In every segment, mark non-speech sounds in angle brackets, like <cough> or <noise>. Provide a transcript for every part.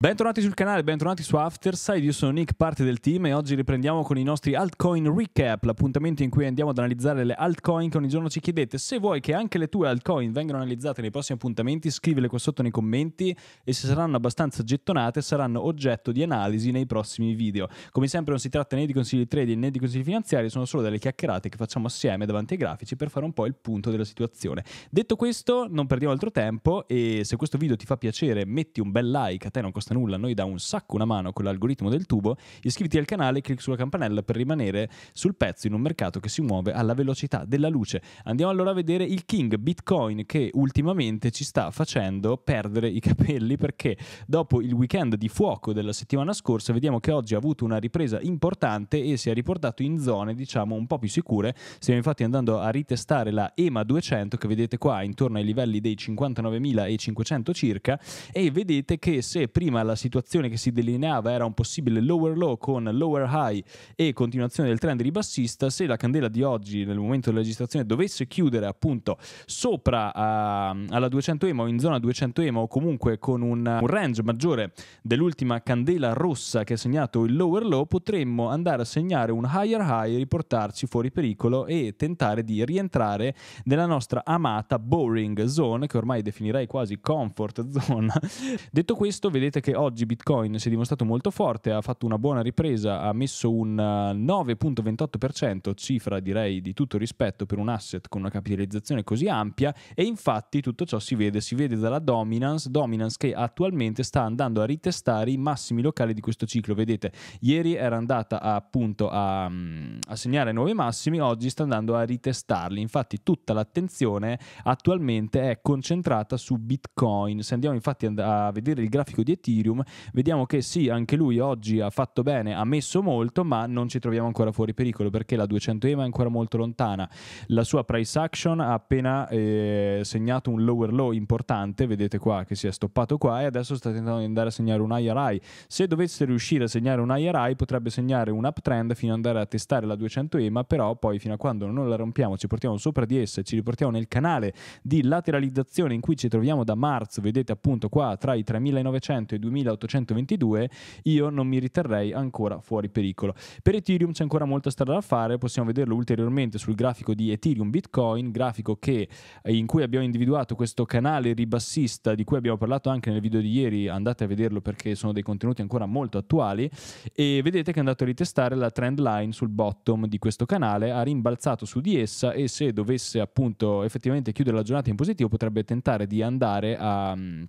Bentornati sul canale, bentornati su Afterside, io sono Nick, parte del team e oggi riprendiamo con i nostri altcoin recap, l'appuntamento in cui andiamo ad analizzare le altcoin che ogni giorno ci chiedete. Se vuoi che anche le tue altcoin vengano analizzate nei prossimi appuntamenti, scrivile qua sotto nei commenti e se saranno abbastanza gettonate saranno oggetto di analisi nei prossimi video. Come sempre non si tratta né di consigli di trading né di consigli finanziari, sono solo delle chiacchierate che facciamo assieme davanti ai grafici per fare un po' il punto della situazione. Detto questo, non perdiamo altro tempo e se questo video ti fa piacere metti un bel like, a te non costa costa nulla, noi dà un sacco una mano con l'algoritmo del tubo, iscriviti al canale e clicca sulla campanella per rimanere sul pezzo in un mercato che si muove alla velocità della luce. Andiamo allora a vedere il King Bitcoin che ultimamente ci sta facendo perdere i capelli perché dopo il weekend di fuoco della settimana scorsa vediamo che oggi ha avuto una ripresa importante e si è riportato in zone diciamo un po' più sicure. Stiamo infatti andando a ritestare la EMA 200 che vedete qua intorno ai livelli dei 59.500 circa e vedete che se prima prima la situazione che si delineava era un possibile lower low con lower high e continuazione del trend ribassista, se la candela di oggi nel momento della registrazione dovesse chiudere appunto sopra a, ehm, alla 200 EMA o in zona 200 EMA o comunque con un, un range maggiore dell'ultima candela rossa che ha segnato il lower low, potremmo andare a segnare un higher high, riportarci fuori pericolo e tentare di rientrare nella nostra amata boring zone che ormai definirei quasi comfort zone. <laughs> Detto questo, vedete che anche oggi Bitcoin si è dimostrato molto forte, ha fatto una buona ripresa, ha messo un 9.28%, eh, cifra direi di tutto rispetto per un asset con una capitalizzazione così ampia e infatti tutto ciò si vede, si vede dalla dominance, dominance che attualmente sta andando a ritestare i massimi locali di questo ciclo, vedete ieri era andata a, appunto a, mm, a segnare nuovi massimi, oggi sta andando a ritestarli, infatti tutta l'attenzione attualmente è concentrata su Bitcoin, se andiamo infatti a vedere il grafico di Ethereum Ethereum, vediamo che sì, anche lui oggi ha fatto bene, ha messo molto, ma non ci troviamo ancora fuori pericolo perché la 200 EMA è ancora molto lontana. La sua price action ha appena eh, segnato un lower low importante, vedete qua che si è stoppato qua e adesso sta tentando di andare a segnare un higher high. Se dovesse riuscire a segnare un higher high potrebbe segnare un uptrend fino ad andare a testare la 200 EMA, però poi fino a quando non la rompiamo, ci portiamo sopra di essa, e ci riportiamo nel canale di lateralizzazione in cui ci troviamo da marzo, vedete appunto qua tra i 3900 e i 2822, io non mi riterrei ancora fuori pericolo. Per Ethereum c'è ancora molta strada da fare, possiamo vederlo ulteriormente sul grafico di Ethereum Bitcoin, grafico che, eh, in cui abbiamo individuato questo canale ribassista di cui abbiamo parlato anche nel video di ieri, andate a vederlo perché sono dei contenuti ancora molto attuali e vedete che è andato a ritestare la trend line sul bottom di questo canale, ha rimbalzato su di essa e se dovesse appunto effettivamente chiudere la giornata in positivo potrebbe tentare di andare a mm,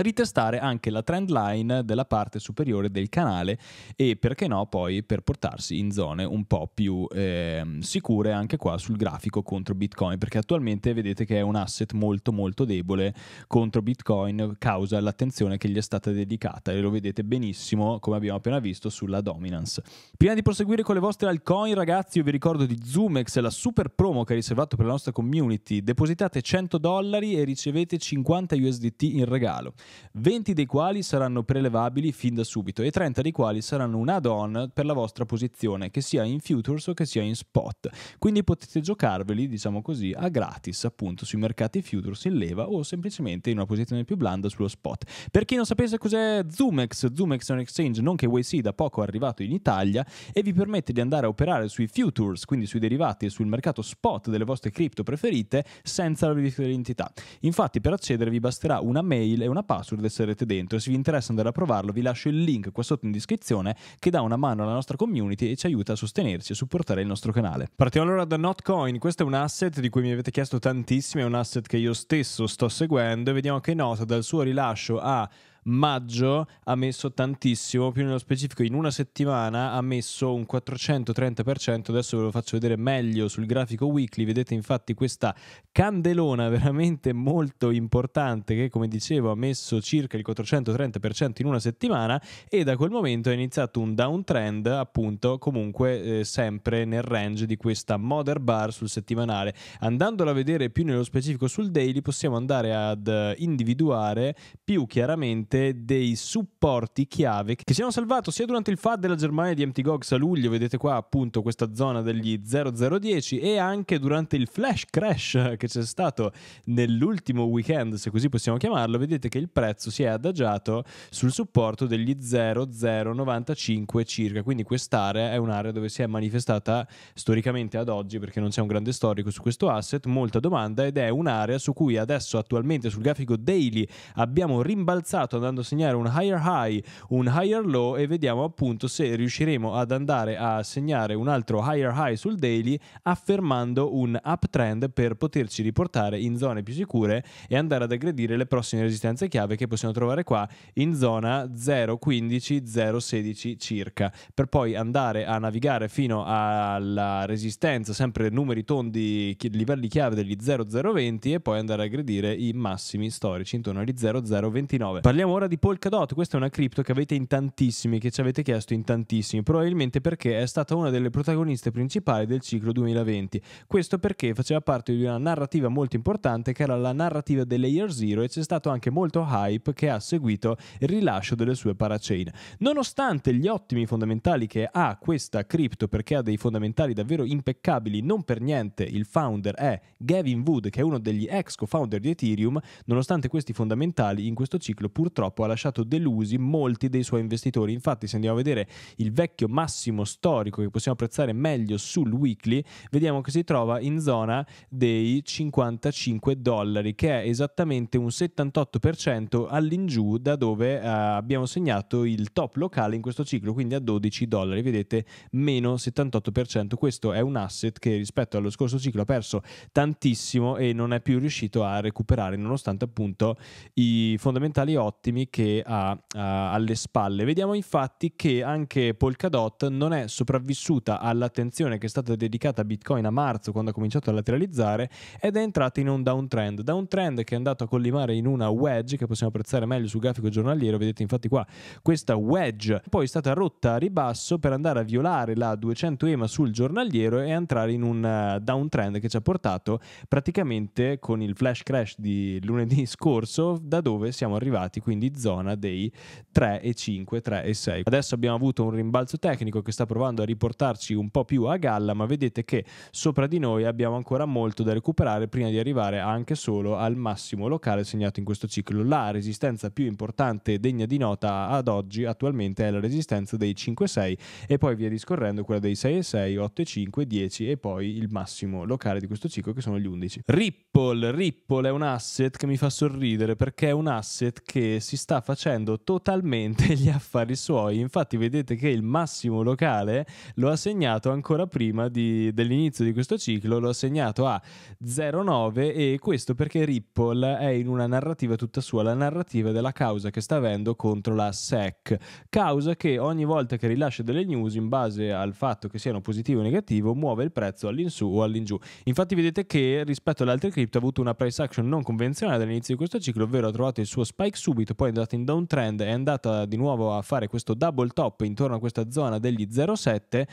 ritestare anche la trend line della parte superiore del canale e perché no poi per portarsi in zone un po' più eh, sicure anche qua sul grafico contro Bitcoin perché attualmente vedete che è un asset molto molto debole contro Bitcoin causa l'attenzione che gli è stata dedicata e lo vedete benissimo come abbiamo appena visto sulla dominance. Prima di proseguire con le vostre altcoin ragazzi io vi ricordo di Zoomex la super promo che è riservato per la nostra community depositate 100 dollari e ricevete 50 USDT in regalo. 20 dei quali saranno prelevabili fin da subito e 30 dei quali saranno un add-on per la vostra posizione, che sia in futures o che sia in spot. Quindi potete giocarveli, diciamo così, a gratis appunto sui mercati futures in leva o semplicemente in una posizione più blanda sullo spot. Per chi non sapesse cos'è Zumex, Zumex è un exchange nonché YC da poco arrivato in Italia e vi permette di andare a operare sui futures, quindi sui derivati e sul mercato spot delle vostre cripto preferite senza la verifica dell'identità. Infatti per accedere vi basterà una mail e una pagina password e sarete dentro. Se vi interessa andare a provarlo, vi lascio il link qua sotto in descrizione che dà una mano alla nostra community e ci aiuta a sostenerci e supportare il nostro canale. Partiamo allora da Notcoin. Questo è un asset di cui mi avete chiesto tantissimo, è un asset che io stesso sto seguendo e vediamo che Nota dal suo rilascio a maggio ha messo tantissimo, più nello specifico in una settimana ha messo un 430%, adesso ve lo faccio vedere meglio sul grafico weekly, vedete infatti questa candelona veramente molto importante che come dicevo ha messo circa il 430% in una settimana e da quel momento è iniziato un downtrend appunto comunque eh, sempre nel range di questa mother bar sul settimanale. Andandola a vedere più nello specifico sul daily possiamo andare ad eh, individuare più chiaramente sicuramente dei supporti chiave che ci hanno salvato sia durante il FAD della Germania di MT MTGOX a luglio, vedete qua appunto questa zona degli 0010 e anche durante il flash crash che c'è stato nell'ultimo weekend, se così possiamo chiamarlo, vedete che il prezzo si è adagiato sul supporto degli 0095 circa, quindi quest'area è un'area dove si è manifestata storicamente ad oggi perché non c'è un grande storico su questo asset, molta domanda ed è un'area su cui adesso attualmente sul grafico daily abbiamo rimbalzato andando a segnare un higher high, un higher low e vediamo appunto se riusciremo ad andare a segnare un altro higher high sul daily affermando un uptrend per poterci riportare in zone più sicure e andare ad aggredire le prossime resistenze chiave che possiamo trovare qua in zona 0,15-0,16 circa per poi andare a navigare fino alla resistenza sempre numeri tondi livelli chiave degli 0,020 e poi andare a aggredire i massimi storici intorno agli 0,029 parliamo ora di Polkadot. Questa è una cripto che avete in tantissimi, che ci avete chiesto in tantissimi, probabilmente perché è stata una delle protagoniste principali del ciclo 2020. Questo perché faceva parte di una narrativa molto importante che era la narrativa delle Year Zero e c'è stato anche molto hype che ha seguito il rilascio delle sue parachain. Nonostante gli ottimi fondamentali che ha questa cripto perché ha dei fondamentali davvero impeccabili, non per niente il founder è Gavin Wood che è uno degli ex co-founder di Ethereum, nonostante questi fondamentali in questo ciclo purtroppo purtroppo ha lasciato delusi molti dei suoi investitori. Infatti, se andiamo a vedere il vecchio massimo storico che possiamo apprezzare meglio sul weekly, vediamo che si trova in zona dei 55 dollari, che è esattamente un 78% all'ingiù da dove eh, abbiamo segnato il top locale in questo ciclo, quindi a 12 dollari. Vedete, meno 78%. Questo è un asset che rispetto allo scorso ciclo ha perso tantissimo e non è più riuscito a recuperare, nonostante appunto i fondamentali ottimi ultimi che ha uh, alle spalle. Vediamo infatti che anche Polkadot non è sopravvissuta all'attenzione che è stata dedicata a Bitcoin a marzo quando ha cominciato a lateralizzare ed è entrata in un downtrend. Downtrend che è andato a collimare in una wedge che possiamo apprezzare meglio sul grafico giornaliero. Vedete infatti qua questa wedge poi è stata rotta a ribasso per andare a violare la 200 EMA sul giornaliero e entrare in un eh, downtrend che ci ha portato praticamente con il flash crash di lunedì <laughs> scorso da dove siamo arrivati quindi quindi zona dei 3 e 5, 3 e 6. Adesso abbiamo avuto un rimbalzo tecnico che sta provando a riportarci un po' più a galla, ma vedete che sopra di noi abbiamo ancora molto da recuperare prima di arrivare anche solo al massimo locale segnato in questo ciclo. La resistenza più importante e degna di nota ad oggi attualmente è la resistenza dei 5,6 e poi via discorrendo quella dei 6,6, 8,5, 10 e poi il massimo locale di questo ciclo che sono gli 11. Ripple, Ripple è un asset che mi fa sorridere perché è un asset che si sta facendo totalmente <laughs> gli affari suoi. Infatti, vedete che il massimo locale lo ha segnato ancora prima di, dell'inizio di questo ciclo, lo ha segnato a 0,9 e questo perché Ripple è in una narrativa tutta sua, la narrativa della causa che sta avendo contro la SEC, causa che ogni volta che rilascia delle news in base al fatto che siano positivo o negativo muove il prezzo all'insù o all'ingiù. Infatti vedete che rispetto alle altre cripto ha avuto una price action non convenzionale all'inizio di questo ciclo, ovvero ha trovato il suo spike subito che poi è andata in downtrend, è andata di nuovo a fare questo double top intorno a questa zona degli 0,7,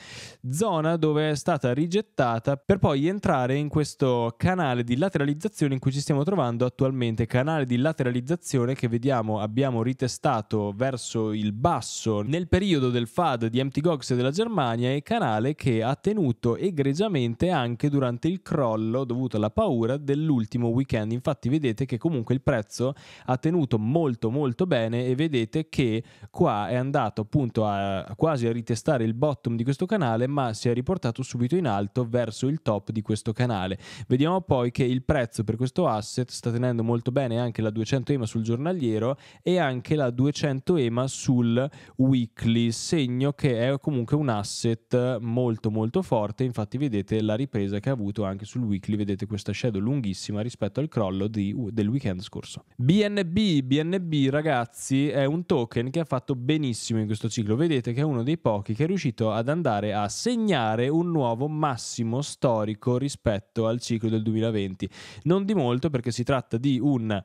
zona dove è stata rigettata per poi entrare in questo canale di lateralizzazione in cui ci stiamo trovando attualmente, canale di lateralizzazione che vediamo abbiamo ritestato verso il basso nel periodo del FAD di MT Gox della Germania e canale che ha tenuto egregiamente anche durante il crollo dovuto alla paura dell'ultimo weekend. Infatti vedete che comunque il prezzo ha tenuto molto molto bene e vedete che qua è andato appunto a, quasi a ritestare il bottom di questo canale ma si è riportato subito in alto verso il top di questo canale. Vediamo poi che il prezzo per questo asset sta tenendo molto bene anche la 200 EMA sul giornaliero e anche la 200 EMA sul weekly, segno che è comunque un asset molto molto forte, infatti vedete la ripresa che ha avuto anche sul weekly, vedete questa shadow lunghissima rispetto al crollo di, del weekend scorso. BNB, BNB ragazzi, è un token che ha fatto benissimo in questo ciclo. Vedete che è uno dei pochi che è riuscito ad andare a segnare un nuovo massimo storico rispetto al ciclo del 2020. Non di molto perché si tratta di un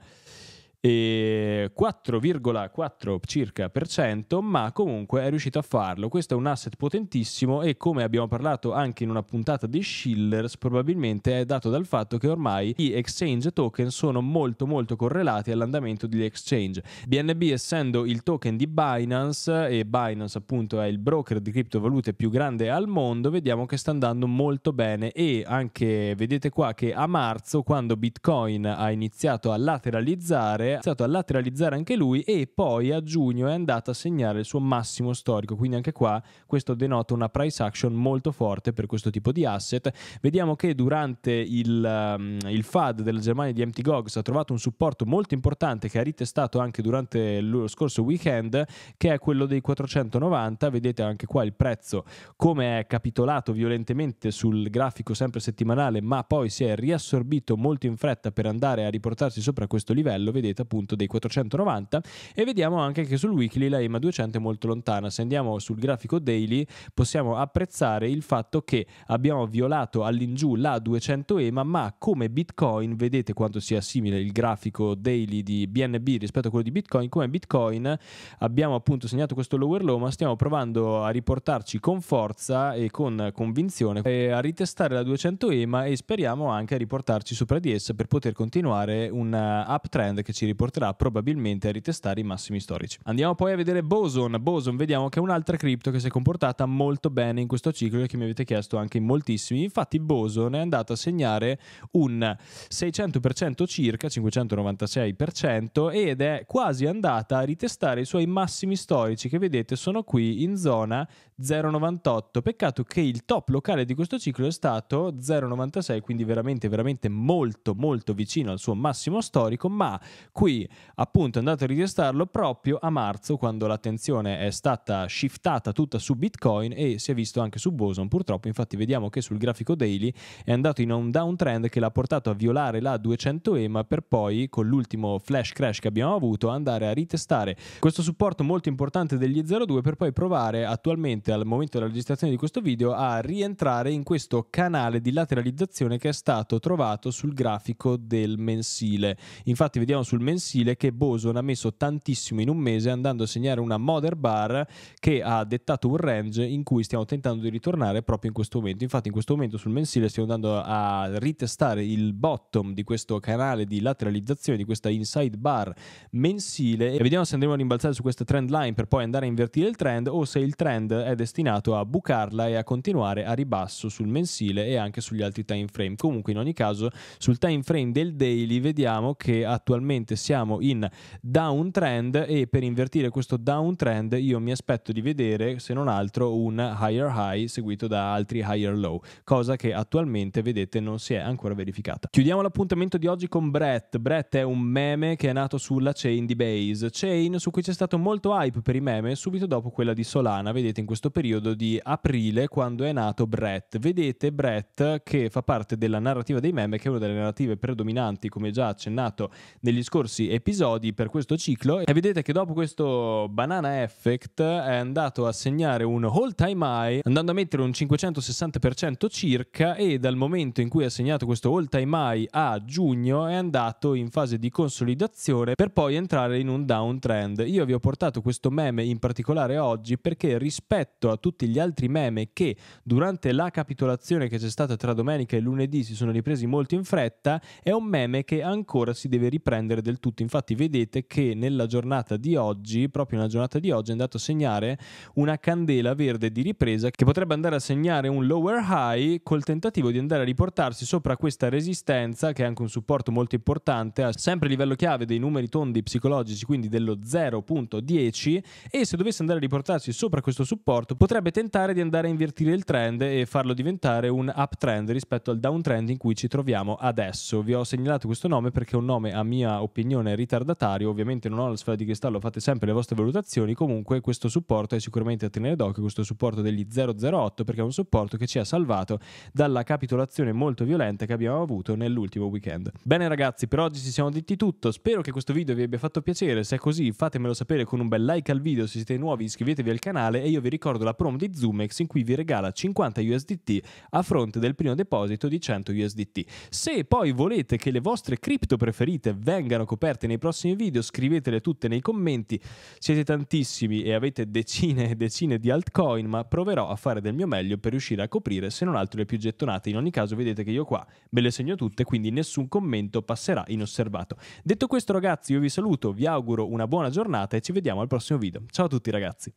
4,4 circa per cento, ma comunque è riuscito a farlo. Questo è un asset potentissimo e come abbiamo parlato anche in una puntata di Schillers, probabilmente è dato dal fatto che ormai gli exchange token sono molto molto correlati all'andamento degli exchange. BNB essendo il token di Binance e Binance appunto è il broker di criptovalute più grande al mondo, vediamo che sta andando molto bene e anche vedete qua che a marzo quando Bitcoin ha iniziato a lateralizzare ha iniziato a lateralizzare anche lui e poi a giugno è andato a segnare il suo massimo storico, quindi anche qua questo denota una price action molto forte per questo tipo di asset. Vediamo che durante il, um, il FAD della Germania di Empty Gogs ha trovato un supporto molto importante che ha ritestato anche durante lo scorso weekend, che è quello dei 490, vedete anche qua il prezzo come è capitolato violentemente sul grafico sempre settimanale, ma poi si è riassorbito molto in fretta per andare a riportarsi sopra questo livello, vedete appunto dei 490 e vediamo anche che sul weekly la EMA 200 è molto lontana. Se andiamo sul grafico daily possiamo apprezzare il fatto che abbiamo violato all'ingiù la 200 EMA ma come Bitcoin vedete quanto sia simile il grafico daily di BNB rispetto a quello di Bitcoin, come Bitcoin abbiamo appunto segnato questo lower low ma stiamo provando a riportarci con forza e con convinzione a ritestare la 200 EMA e speriamo anche a riportarci sopra di essa per poter continuare un uh, uptrend che ci riporterà probabilmente a ritestare i massimi storici. Andiamo poi a vedere Boson. Boson vediamo che è un'altra cripto che si è comportata molto bene in questo ciclo e che mi avete chiesto anche in moltissimi. Infatti Boson è andato a segnare un 600% circa, 596% ed è quasi andata a ritestare i suoi massimi storici che vedete sono qui in zona 0,98. Peccato che il top locale di questo ciclo è stato 0,96, quindi veramente veramente molto molto vicino al suo massimo storico, ma qui appunto è andato a ritestarlo proprio a marzo quando l'attenzione è stata shiftata tutta su Bitcoin e si è visto anche su Boson purtroppo, infatti vediamo che sul grafico daily è andato in un downtrend che l'ha portato a violare la 200 EMA per poi con l'ultimo flash crash che abbiamo avuto andare a ritestare questo supporto molto importante degli 0,2 per poi provare attualmente al momento della registrazione di questo video a rientrare in questo canale di lateralizzazione che è stato trovato sul grafico del mensile. Infatti vediamo sul mensile che Boson ha messo tantissimo in un mese andando a segnare una Mother Bar che ha dettato un range in cui stiamo tentando di ritornare proprio in questo momento. Infatti in questo momento sul mensile stiamo andando a ritestare il bottom di questo canale di lateralizzazione, di questa inside bar mensile e vediamo se andremo a rimbalzare su questa trend line per poi andare a invertire il trend o se il trend è destinato a bucarla e a continuare a ribasso sul mensile e anche sugli altri time frame. Comunque in ogni caso sul time frame del daily vediamo che attualmente siamo in downtrend e per invertire questo downtrend io mi aspetto di vedere se non altro un higher high seguito da altri higher low, cosa che attualmente vedete non si è ancora verificata. Chiudiamo l'appuntamento di oggi con Brett. Brett è un meme che è nato sulla chain di Base, chain su cui c'è stato molto hype per i meme subito dopo quella di Solana, vedete in questo periodo di aprile quando è nato Brett. Vedete Brett che fa parte della narrativa dei meme che è una delle narrative predominanti come già accennato negli scorsi scorsi episodi per questo ciclo e vedete che dopo questo banana effect è andato a segnare un all time high andando a mettere un 560% circa e dal momento in cui ha segnato questo all time high a giugno è andato in fase di consolidazione per poi entrare in un downtrend. Io vi ho portato questo meme in particolare oggi perché rispetto a tutti gli altri meme che durante la capitolazione che c'è stata tra domenica e lunedì si sono ripresi molto in fretta, è un meme che ancora si deve riprendere del del tutto. Infatti vedete che nella giornata di oggi, proprio nella giornata di oggi, è andato a segnare una candela verde di ripresa che potrebbe andare a segnare un lower high col tentativo di andare a riportarsi sopra questa resistenza che è anche un supporto molto importante, a sempre livello chiave dei numeri tondi psicologici, quindi dello 0.10 e se dovesse andare a riportarsi sopra questo supporto potrebbe tentare di andare a invertire il trend e farlo diventare un uptrend rispetto al downtrend in cui ci troviamo adesso. Vi ho segnalato questo nome perché è un nome a mia opinione Brignone ritardatario, ovviamente non ho la sfera di cristallo, fate sempre le vostre valutazioni, comunque questo supporto è sicuramente a tenere d'occhio, questo supporto degli 008 perché è un supporto che ci ha salvato dalla capitolazione molto violenta che abbiamo avuto nell'ultimo weekend. Bene ragazzi, per oggi ci siamo detti tutto, spero che questo video vi abbia fatto piacere, se è così fatemelo sapere con un bel like al video, se siete nuovi iscrivetevi al canale e io vi ricordo la promo di Zoomex in cui vi regala 50 USDT a fronte del primo deposito di 100 USDT. Se poi volete che le vostre cripto preferite vengano comunicate scoperte nei prossimi video, scrivetele tutte nei commenti, siete tantissimi e avete decine e decine di altcoin, ma proverò a fare del mio meglio per riuscire a coprire se non altro le più gettonate. In ogni caso vedete che io qua me le segno tutte, quindi nessun commento passerà inosservato. Detto questo ragazzi, io vi saluto, vi auguro una buona giornata e ci vediamo al prossimo video. Ciao a tutti ragazzi!